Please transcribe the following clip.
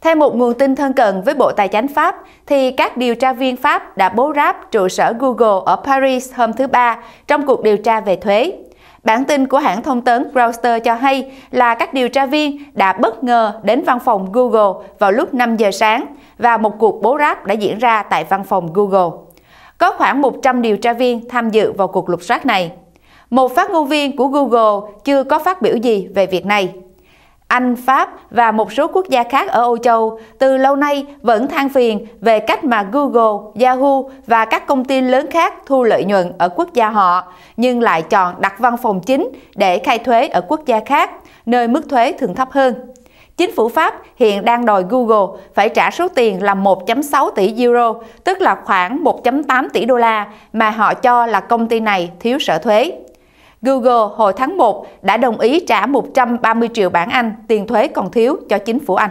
Theo một nguồn tin thân cận với Bộ Tài chánh Pháp, thì các điều tra viên Pháp đã bố ráp trụ sở Google ở Paris hôm thứ Ba trong cuộc điều tra về thuế. Bản tin của hãng thông tấn Reuters cho hay là các điều tra viên đã bất ngờ đến văn phòng Google vào lúc 5 giờ sáng và một cuộc bố ráp đã diễn ra tại văn phòng Google. Có khoảng 100 điều tra viên tham dự vào cuộc lục soát này. Một phát ngôn viên của Google chưa có phát biểu gì về việc này. Anh, Pháp và một số quốc gia khác ở Âu Châu từ lâu nay vẫn than phiền về cách mà Google, Yahoo và các công ty lớn khác thu lợi nhuận ở quốc gia họ, nhưng lại chọn đặt văn phòng chính để khai thuế ở quốc gia khác, nơi mức thuế thường thấp hơn. Chính phủ Pháp hiện đang đòi Google phải trả số tiền là 1.6 tỷ euro, tức là khoảng 1.8 tỷ đô la mà họ cho là công ty này thiếu sở thuế. Google hồi tháng 1 đã đồng ý trả 130 triệu bảng Anh tiền thuế còn thiếu cho chính phủ Anh.